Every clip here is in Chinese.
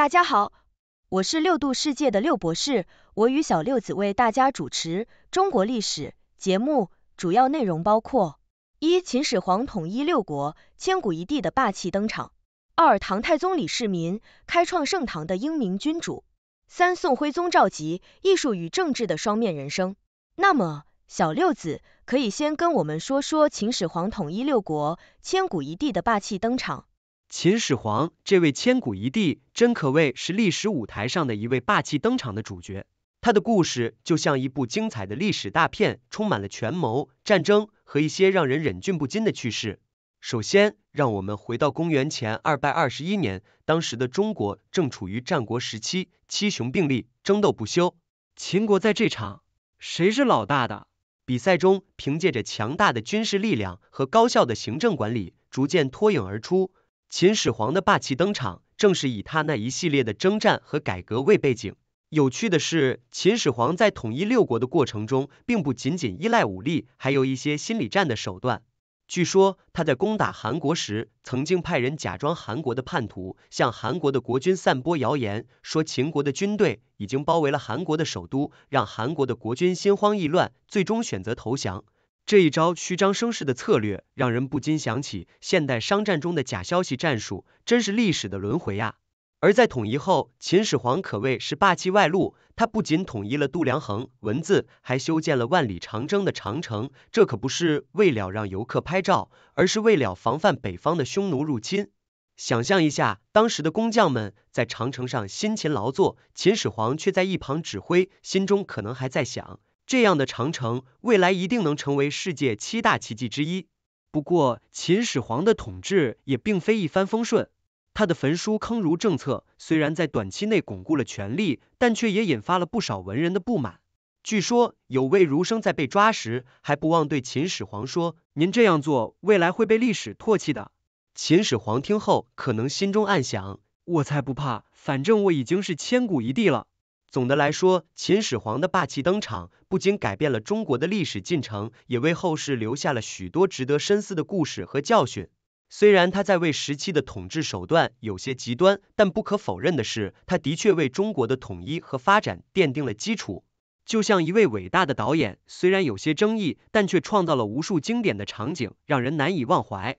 大家好，我是六度世界的六博士，我与小六子为大家主持中国历史节目，主要内容包括：一、秦始皇统一六国，千古一帝的霸气登场；二、唐太宗李世民，开创盛唐的英明君主；三、宋徽宗赵佶，艺术与政治的双面人生。那么，小六子可以先跟我们说说秦始皇统一六国，千古一帝的霸气登场。秦始皇这位千古一帝，真可谓是历史舞台上的一位霸气登场的主角。他的故事就像一部精彩的历史大片，充满了权谋、战争和一些让人忍俊不禁的趣事。首先，让我们回到公元前二百二十一年，当时的中国正处于战国时期，七雄并立，争斗不休。秦国在这场谁是老大的比赛中，凭借着强大的军事力量和高效的行政管理，逐渐脱颖而出。秦始皇的霸气登场，正是以他那一系列的征战和改革为背景。有趣的是，秦始皇在统一六国的过程中，并不仅仅依赖武力，还有一些心理战的手段。据说，他在攻打韩国时，曾经派人假装韩国的叛徒，向韩国的国君散播谣言，说秦国的军队已经包围了韩国的首都，让韩国的国君心慌意乱，最终选择投降。这一招虚张声势的策略，让人不禁想起现代商战中的假消息战术，真是历史的轮回呀！而在统一后，秦始皇可谓是霸气外露，他不仅统一了度量衡、文字，还修建了万里长征的长城。这可不是为了让游客拍照，而是为了防范北方的匈奴入侵。想象一下，当时的工匠们在长城上辛勤劳作，秦始皇却在一旁指挥，心中可能还在想。这样的长城，未来一定能成为世界七大奇迹之一。不过，秦始皇的统治也并非一帆风顺，他的焚书坑儒政策虽然在短期内巩固了权力，但却也引发了不少文人的不满。据说有位儒生在被抓时，还不忘对秦始皇说：“您这样做，未来会被历史唾弃的。”秦始皇听后，可能心中暗想：“我才不怕，反正我已经是千古一帝了。”总的来说，秦始皇的霸气登场不仅改变了中国的历史进程，也为后世留下了许多值得深思的故事和教训。虽然他在位时期的统治手段有些极端，但不可否认的是，他的确为中国的统一和发展奠定了基础。就像一位伟大的导演，虽然有些争议，但却创造了无数经典的场景，让人难以忘怀。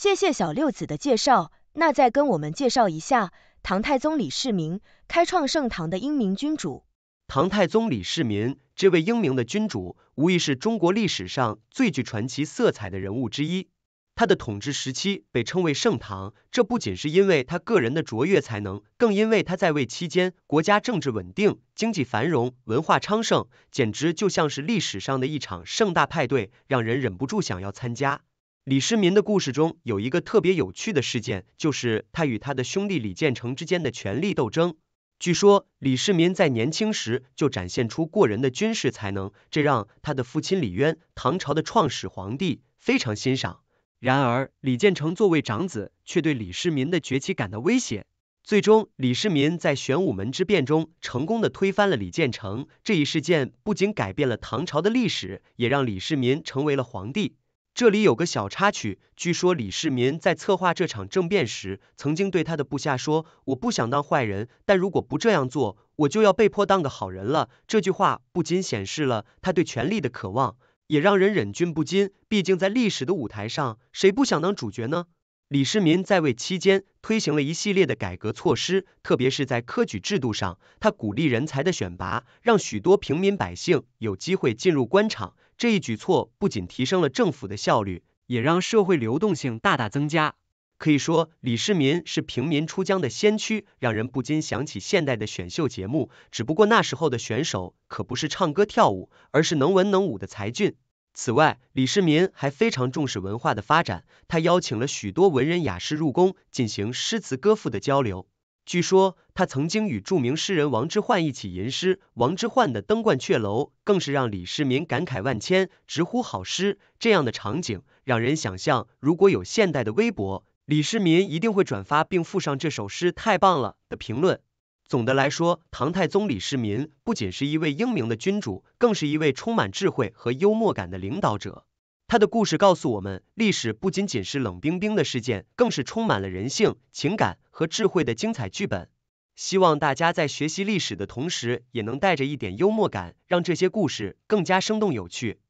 谢谢小六子的介绍，那再跟我们介绍一下唐太宗李世民，开创盛唐的英明君主。唐太宗李世民这位英明的君主，无疑是中国历史上最具传奇色彩的人物之一。他的统治时期被称为盛唐，这不仅是因为他个人的卓越才能，更因为他在位期间国家政治稳定、经济繁荣、文化昌盛，简直就像是历史上的一场盛大派对，让人忍不住想要参加。李世民的故事中有一个特别有趣的事件，就是他与他的兄弟李建成之间的权力斗争。据说，李世民在年轻时就展现出过人的军事才能，这让他的父亲李渊，唐朝的创始皇帝，非常欣赏。然而，李建成作为长子，却对李世民的崛起感到威胁。最终，李世民在玄武门之变中成功的推翻了李建成。这一事件不仅改变了唐朝的历史，也让李世民成为了皇帝。这里有个小插曲，据说李世民在策划这场政变时，曾经对他的部下说：“我不想当坏人，但如果不这样做，我就要被迫当个好人了。”这句话不仅显示了他对权力的渴望，也让人忍俊不禁。毕竟在历史的舞台上，谁不想当主角呢？李世民在位期间推行了一系列的改革措施，特别是在科举制度上，他鼓励人才的选拔，让许多平民百姓有机会进入官场。这一举措不仅提升了政府的效率，也让社会流动性大大增加。可以说，李世民是平民出江的先驱，让人不禁想起现代的选秀节目。只不过那时候的选手可不是唱歌跳舞，而是能文能武的才俊。此外，李世民还非常重视文化的发展，他邀请了许多文人雅士入宫，进行诗词歌赋的交流。据说他曾经与著名诗人王之涣一起吟诗，王之涣的《登鹳雀楼》更是让李世民感慨万千，直呼好诗。这样的场景让人想象，如果有现代的微博，李世民一定会转发并附上这首诗“太棒了”的评论。总的来说，唐太宗李世民不仅是一位英明的君主，更是一位充满智慧和幽默感的领导者。他的故事告诉我们，历史不仅仅是冷冰冰的事件，更是充满了人性情感。和智慧的精彩剧本，希望大家在学习历史的同时，也能带着一点幽默感，让这些故事更加生动有趣。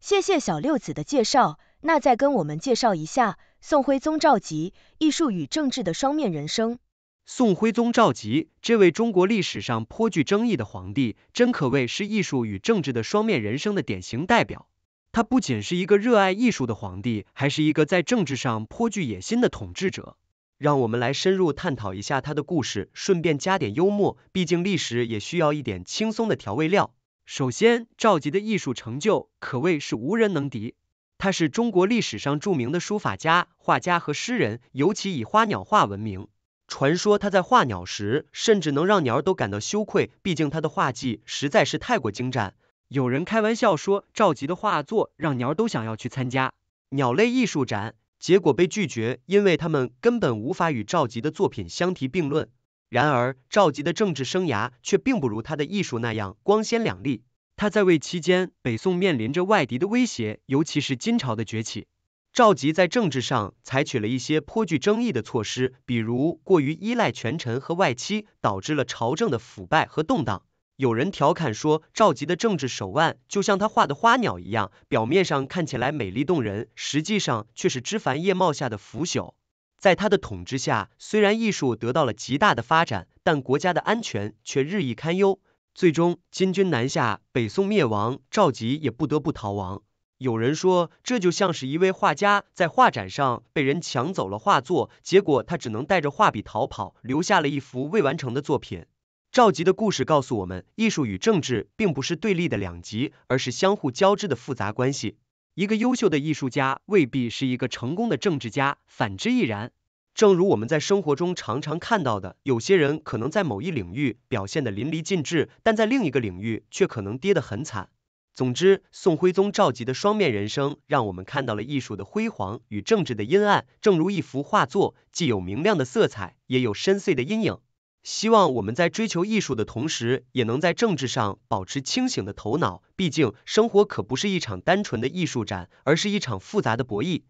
谢谢小六子的介绍，那再跟我们介绍一下宋徽宗赵佶艺术与政治的双面人生。宋徽宗赵佶这位中国历史上颇具争议的皇帝，真可谓是艺术与政治的双面人生的典型代表。他不仅是一个热爱艺术的皇帝，还是一个在政治上颇具野心的统治者。让我们来深入探讨一下他的故事，顺便加点幽默，毕竟历史也需要一点轻松的调味料。首先，赵佶的艺术成就可谓是无人能敌。他是中国历史上著名的书法家、画家和诗人，尤其以花鸟画闻名。传说他在画鸟时，甚至能让鸟都感到羞愧，毕竟他的画技实在是太过精湛。有人开玩笑说，赵佶的画作让鸟都想要去参加鸟类艺术展，结果被拒绝，因为他们根本无法与赵佶的作品相提并论。然而，赵佶的政治生涯却并不如他的艺术那样光鲜亮丽。他在位期间，北宋面临着外敌的威胁，尤其是金朝的崛起。赵佶在政治上采取了一些颇具争议的措施，比如过于依赖权臣和外戚，导致了朝政的腐败和动荡。有人调侃说，赵佶的政治手腕就像他画的花鸟一样，表面上看起来美丽动人，实际上却是枝繁叶茂下的腐朽。在他的统治下，虽然艺术得到了极大的发展，但国家的安全却日益堪忧。最终，金军南下，北宋灭亡，赵佶也不得不逃亡。有人说，这就像是一位画家在画展上被人抢走了画作，结果他只能带着画笔逃跑，留下了一幅未完成的作品。赵佶的故事告诉我们，艺术与政治并不是对立的两极，而是相互交织的复杂关系。一个优秀的艺术家未必是一个成功的政治家，反之亦然。正如我们在生活中常常看到的，有些人可能在某一领域表现得淋漓尽致，但在另一个领域却可能跌得很惨。总之，宋徽宗赵佶的双面人生，让我们看到了艺术的辉煌与政治的阴暗，正如一幅画作，既有明亮的色彩，也有深邃的阴影。希望我们在追求艺术的同时，也能在政治上保持清醒的头脑。毕竟，生活可不是一场单纯的艺术展，而是一场复杂的博弈。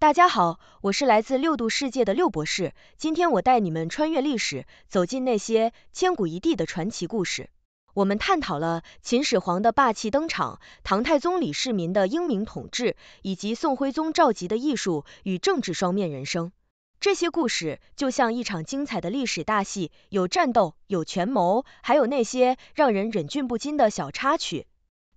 大家好，我是来自六度世界的六博士。今天我带你们穿越历史，走进那些千古一帝的传奇故事。我们探讨了秦始皇的霸气登场、唐太宗李世民的英明统治，以及宋徽宗赵佶的艺术与政治双面人生。这些故事就像一场精彩的历史大戏，有战斗，有权谋，还有那些让人忍俊不禁的小插曲。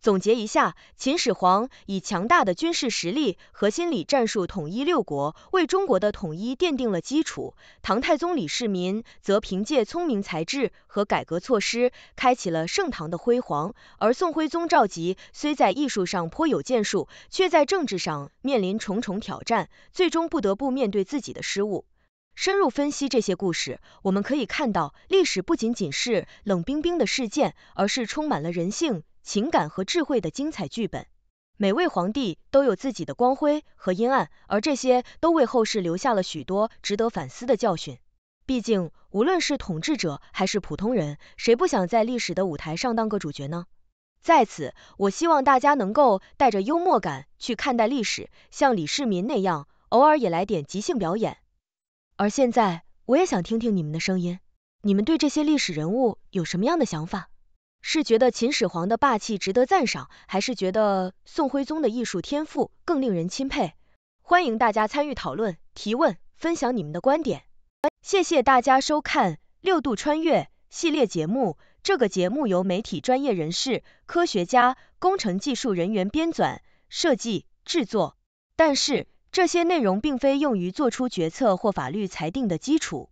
总结一下，秦始皇以强大的军事实力和心理战术统一六国，为中国的统一奠定了基础；唐太宗李世民则凭借聪明才智和改革措施，开启了盛唐的辉煌；而宋徽宗赵佶虽在艺术上颇有建树，却在政治上面临重重挑战，最终不得不面对自己的失误。深入分析这些故事，我们可以看到，历史不仅仅是冷冰冰的事件，而是充满了人性。情感和智慧的精彩剧本。每位皇帝都有自己的光辉和阴暗，而这些都为后世留下了许多值得反思的教训。毕竟，无论是统治者还是普通人，谁不想在历史的舞台上当个主角呢？在此，我希望大家能够带着幽默感去看待历史，像李世民那样，偶尔也来点即兴表演。而现在，我也想听听你们的声音，你们对这些历史人物有什么样的想法？是觉得秦始皇的霸气值得赞赏，还是觉得宋徽宗的艺术天赋更令人钦佩？欢迎大家参与讨论、提问、分享你们的观点。谢谢大家收看《六度穿越》系列节目。这个节目由媒体专业人士、科学家、工程技术人员编纂、设计、制作，但是这些内容并非用于做出决策或法律裁定的基础。